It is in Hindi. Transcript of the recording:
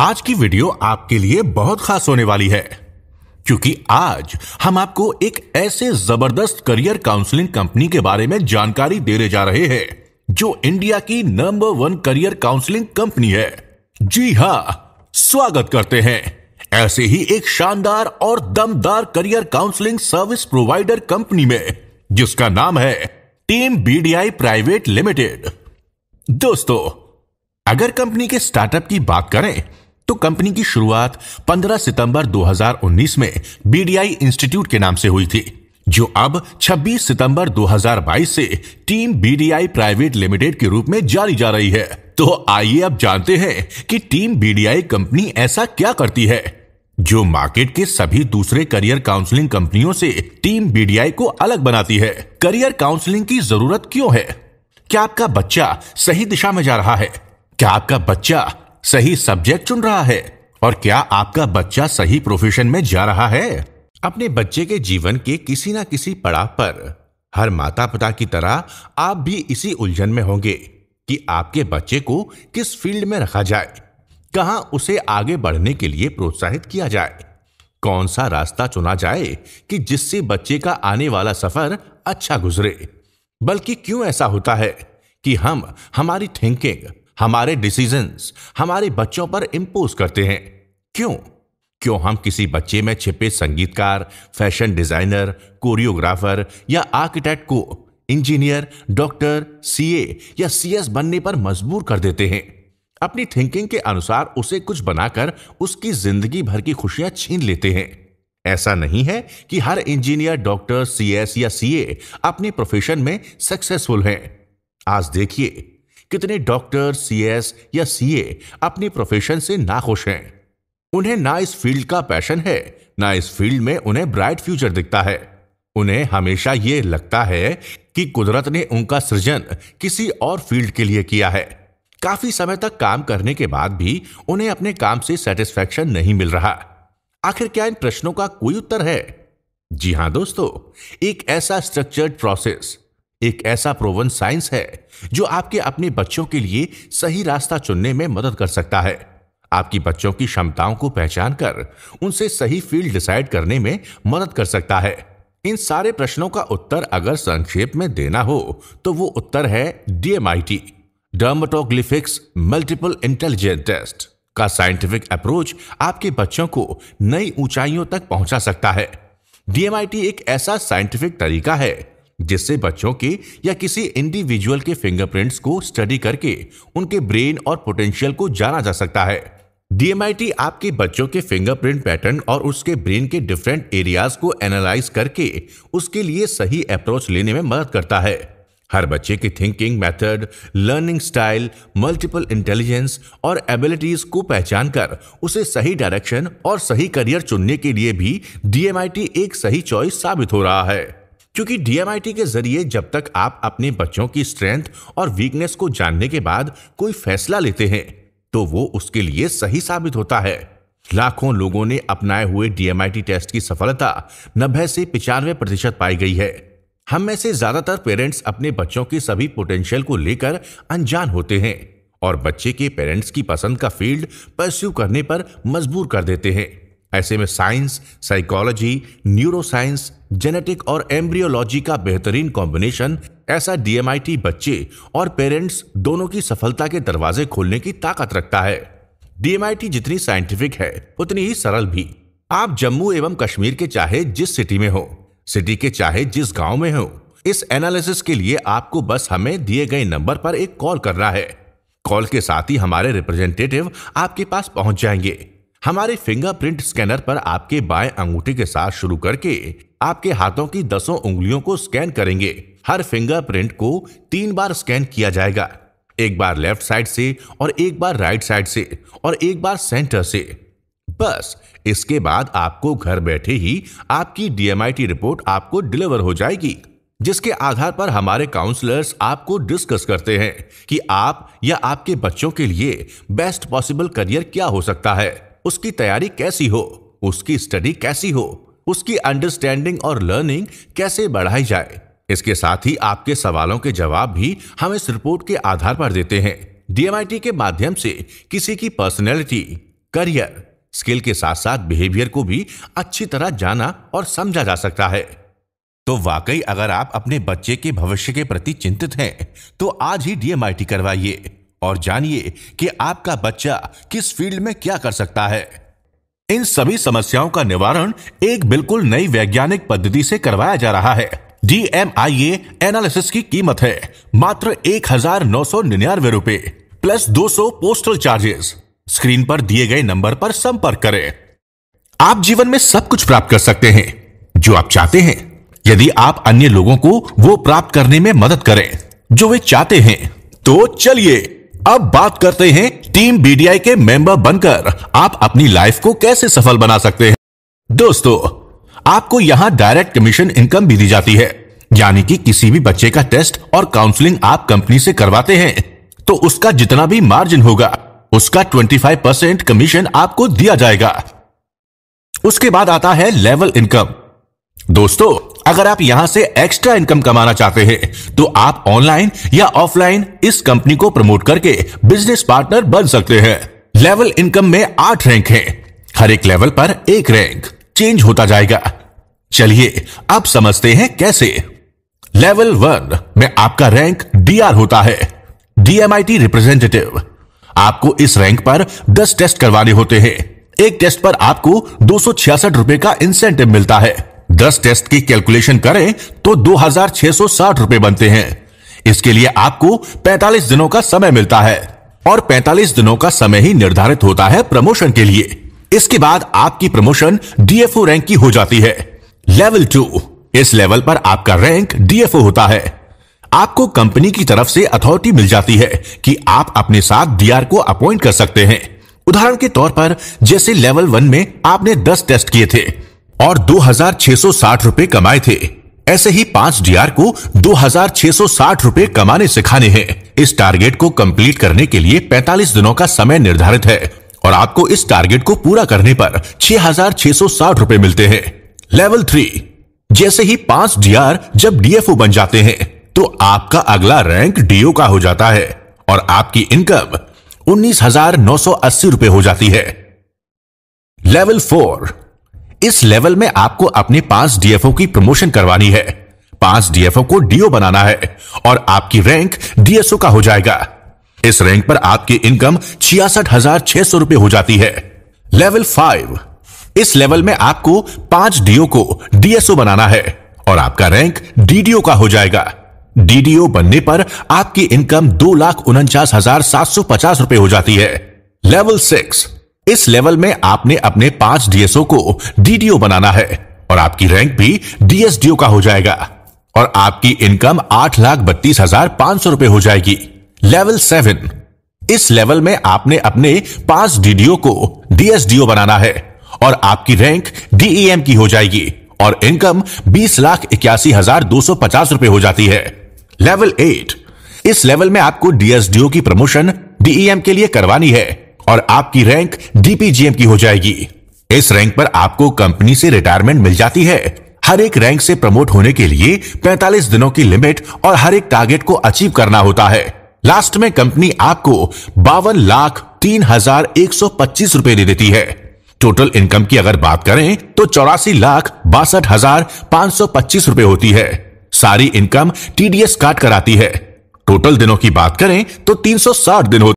आज की वीडियो आपके लिए बहुत खास होने वाली है क्योंकि आज हम आपको एक ऐसे जबरदस्त करियर काउंसलिंग कंपनी के बारे में जानकारी देने जा रहे हैं जो इंडिया की number one career counselling company है जी हाँ स्वागत करते हैं ऐसे ही एक शानदार और दमदार career counselling service provider company में जिसका नाम है टीम बीडीआई प्राइवेट लिमिटेड दोस्तों अगर कंपनी के स्टार्टअप की बात करें तो कंपनी की शुरुआत 15 सितंबर 2019 में बीडीआई इंस्टीट्यूट के नाम से हुई थी जो अब 26 सितंबर 2022 से टीम बीडीआई प्राइवेट लिमिटेड के रूप में जारी जा रही है तो आइए अब जानते हैं कि टीम बीडीआई कंपनी ऐसा क्या करती है जो मार्केट के सभी दूसरे करियर काउंसलिंग कंपनियों से टीम बीडीआई को अलग बनाती है करियर काउंसलिंग की जरूरत क्यों है क्या आपका बच्चा सही दिशा में जा रहा है क्या आपका बच्चा सही सब्जेक्ट चुन रहा है और क्या आपका बच्चा सही प्रोफेशन में जा रहा है अपने बच्चे के जीवन के किसी ना किसी पड़ाव पर हर माता पिता की तरह आप भी इसी उलझन में होंगे कि आपके बच्चे को किस फील्ड में रखा जाए कहा उसे आगे बढ़ने के लिए प्रोत्साहित किया जाए कौन सा रास्ता चुना जाए कि जिससे बच्चे का आने वाला सफर अच्छा गुजरे बल्कि क्यों ऐसा होता है कि हम हमारी थिंकिंग हमारे डिसीजंस हमारे बच्चों पर इम्पोज करते हैं क्यों क्यों हम किसी बच्चे में छिपे संगीतकार फैशन डिजाइनर कोरियोग्राफर या आर्किटेक्ट को इंजीनियर डॉक्टर सीए या सीएस बनने पर मजबूर कर देते हैं अपनी थिंकिंग के अनुसार उसे कुछ बनाकर उसकी जिंदगी भर की खुशियां छीन लेते हैं ऐसा नहीं है कि हर इंजीनियर डॉक्टर सीएस या सीए अपने प्रोफेशन में सक्सेसफुल हैं आज देखिए कितने डॉक्टर सीएस या सीए अपने प्रोफेशन से नाखुश हैं उन्हें ना इस फील्ड का पैशन है ना इस फील्ड में उन्हें ब्राइट फ्यूचर दिखता है उन्हें हमेशा ये लगता है कि कुदरत ने उनका सृजन किसी और फील्ड के लिए किया है काफी समय तक काम करने के बाद भी उन्हें अपने काम से सेटिस्फेक्शन नहीं मिल रहा आखिर क्या इन प्रश्नों का कोई उत्तर है जी हां दोस्तों एक ऐसा स्ट्रक्चर्ड प्रोसेस एक ऐसा प्रोवन साइंस है जो आपके अपने बच्चों के लिए सही रास्ता चुनने में मदद कर सकता है आपकी बच्चों की क्षमताओं को पहचान कर उनसे सही फील्ड डिसाइड करने में मदद कर सकता है इन सारे प्रश्नों का उत्तर अगर संक्षेप में देना हो तो वो उत्तर है DMIT dermatoglyphics multiple intelligent test का साइंटिफिक अप्रोच आपके बच्चों को नई ऊंचाइयों तक पहुंचा सकता है डीएमआईटी एक ऐसा साइंटिफिक तरीका है जिससे बच्चों के या किसी इंडिविजुअल के फिंगरप्रिंट्स को स्टडी करके उनके ब्रेन और पोटेंशियल को जाना जा सकता है डीएमआईटी आपके बच्चों के फिंगरप्रिंट पैटर्न और उसके ब्रेन के डिफरेंट एरियाज को एनालाइज करके उसके लिए सही अप्रोच लेने में मदद करता है हर बच्चे की thinking method, learning style multiple intelligence और एबिलिटीज को पहचान कर उसे सही डायरेक्शन और सही करियर चुनने के लिए भी डीएमआईटी एक सही चॉइस साबित हो रहा है क्योंकि डीएमआईटी के जरिए जब तक आप अपने बच्चों की स्ट्रेंथ और वीकनेस को जानने के बाद कोई फैसला लेते हैं तो वो उसके लिए सही साबित होता है लाखों लोगों ने अपनाए हुए डीएमआईटी टेस्ट की सफलता नब्बे से पिचानवे प्रतिशत पाई गई है हम में से ज्यादातर पेरेंट्स अपने बच्चों के सभी पोटेंशियल को लेकर अनजान होते हैं और बच्चे के पेरेंट्स की पसंद का फील्ड परस्यू करने पर मजबूर कर देते हैं ऐसे में साइंस साइकोलॉजी न्यूरोसाइंस जेनेटिक और एम्ब्रियोलॉजी का बेहतरीन कॉम्बिनेशन ऐसा डीएमआईटी बच्चे और पेरेंट्स दोनों की सफलता के दरवाजे खोलने की ताकत रखता है डीएमआईटी जितनी साइंटिफिक है उतनी ही सरल भी आप जम्मू एवं कश्मीर के चाहे जिस सिटी में हो सिटी के चाहे जिस गांव में हो इस एनालिसिस के लिए आपको बस हमें दिए गए नंबर पर एक कॉल करना है कॉल के साथ ही हमारे रिप्रेजेंटेटिव आपके पास पहुंच जाएंगे हमारे फिंगरप्रिंट स्कैनर पर आपके बाएं अंगूठे के साथ शुरू करके आपके हाथों की दसों उंगलियों को स्कैन करेंगे हर फिंगरप्रिंट को तीन बार स्कैन किया जाएगा एक बार लेफ्ट साइड से और एक बार राइट साइड से और एक बार सेंटर से बस इसके बाद आपको घर बैठे ही आपकी डीएमआईटी रिपोर्ट आपको डिलीवर हो जाएगी जिसके आधार पर हमारे काउंसलर्स आपको डिस्कस करते हैं कि आप या आपके बच्चों के लिए बेस्ट पॉसिबल करियर क्या हो सकता है उसकी तैयारी कैसी हो उसकी स्टडी कैसी हो उसकी अंडरस्टैंडिंग और लर्निंग कैसे बढ़ाई जाए इसके साथ ही आपके सवालों के जवाब भी हम इस रिपोर्ट के आधार पर देते हैं डीएमआईटी के माध्यम से किसी की पर्सनैलिटी करियर स्किल के साथ साथ बिहेवियर को भी अच्छी तरह जाना और समझा जा सकता है तो वाकई अगर आप अपने बच्चे के भविष्य के प्रति चिंतित हैं तो आज ही डीएमआईटी करवाइए और जानिए कि आपका बच्चा किस फील्ड में क्या कर सकता है इन सभी समस्याओं का निवारण एक बिल्कुल नई वैज्ञानिक पद्धति से करवाया जा रहा है डी एम एनालिसिस की कीमत है मात्र एक हजार नौ सौ निन्यानवे रूपए प्लस दो सौ पोस्टल चार्जेस स्क्रीन पर दिए गए नंबर पर संपर्क करें आप जीवन में सब कुछ प्राप्त कर सकते हैं जो आप चाहते हैं यदि आप अन्य लोगों को वो प्राप्त करने में मदद करें जो वे चाहते हैं तो चलिए अब बात करते हैं टीम बीडीआई के मेंबर बनकर आप अपनी लाइफ को कैसे सफल बना सकते हैं दोस्तों आपको यहाँ डायरेक्ट कमीशन इनकम भी दी जाती है यानी कि किसी भी बच्चे का टेस्ट और काउंसलिंग आप कंपनी से करवाते हैं तो उसका जितना भी मार्जिन होगा उसका 25 परसेंट कमीशन आपको दिया जाएगा उसके बाद आता है लेवल इनकम दोस्तों अगर आप यहां से एक्स्ट्रा इनकम कमाना चाहते हैं तो आप ऑनलाइन या ऑफलाइन इस कंपनी को प्रमोट करके बिजनेस पार्टनर बन सकते हैं लेवल इनकम में आठ रैंक है हर एक लेवल पर एक रैंक चेंज होता जाएगा चलिए आप समझते हैं कैसे लेवल वन में आपका रैंक डीआर होता है डीएमआईटी रिप्रेजेंटेटिव आपको इस रैंक पर 10 टेस्ट करवाने होते हैं एक टेस्ट पर आपको दो रुपए का इंसेंटिव मिलता है दस टेस्ट की कैलकुलेशन करें तो दो हजार छह सौ साठ रुपए बनते हैं इसके लिए आपको पैंतालीस दिनों का समय मिलता है और पैंतालीस दिनों का समय ही निर्धारित होता है प्रमोशन के लिए इसके बाद आपकी प्रमोशन डीएफओ रैंक की हो जाती है लेवल टू इस लेवल पर आपका रैंक डीएफओ होता है आपको कंपनी की तरफ से अथॉरिटी मिल जाती है कि आप अपने साथ डीआर को अपॉइंट कर सकते हैं उदाहरण के तौर पर जैसे लेवल वन में आपने दस टेस्ट किए थे और 2660 रुपए कमाए थे ऐसे ही पांच डीआर को 2660 रुपए कमाने सिखाने हैं इस टारगेट को कंप्लीट करने के लिए 45 दिनों का समय निर्धारित है और आपको इस टारगेट को पूरा करने पर 6660 रुपए मिलते हैं लेवल थ्री जैसे ही पांच डीआर जब डीएफओ बन जाते हैं तो आपका अगला रैंक डीओ का हो जाता है और आपकी इनकम उन्नीस हजार नौ सौ अस्सी रुपए हो जाती है लेवल फोर इस लेवल में आपको अपने पांच डीएफओ की प्रमोशन करवानी है पांच डीएफओ को डीओ बनाना है और आपकी रैंक डीएसओ का हो जाएगा इस रैंक पर आपकी इनकम छियासठ हजार छह सौ रुपए हो जाती है लेवल फाइव इस लेवल में आपको पांच डीओ को डीएसओ बनाना है और आपका रैंक डीडीओ का हो जाएगा डीडीओ बनने पर आपकी इनकम दो लाख उनचास हजार सात सौ पचास रुपए हो जाती है लेवल सिक्स इस लेवल में आपने अपने पांच डीएसओ को डीडीओ बनाना है और आपकी रैंक भी डीएसडीओ का हो जाएगा और आपकी इनकम आठ लाख बत्तीस हजार पांच सौ रुपए हो जाएगी लेवल सेवन इस लेवल में आपने अपने पांच डीडीओ को डीएसडीओ बनाना है और आपकी रैंक डीईएम e की हो जाएगी और इनकम बीस लाख इक्यासी हजार दो सौ पचास रुपए हो जाती है लेवल एट इस लेवल में आपको डीएसडीओ की प्रमोशन डीईएम e के लिए करवानी है और आपकी रैंक डीपीजीएम की हो जाएगी इस रैंक पर आपको कंपनी से रिटायरमेंट मिल जाती है हर एक रैंक से प्रमोट होने के लिए 45 दिनों की लिमिट और हर एक टारगेट को अचीव करना होता है लास्ट में कंपनी आपको बावन लाख तीन हजार एक सौ पच्चीस रूपए दे देती है टोटल इनकम की अगर बात करें तो चौरासी लाख बासठ हजार पांच सौ पच्चीस रूपए होती है सारी इनकम टीडीएस काट कराती है टोटल दिनों की बात करें तो तीन सौ साठ दिन होते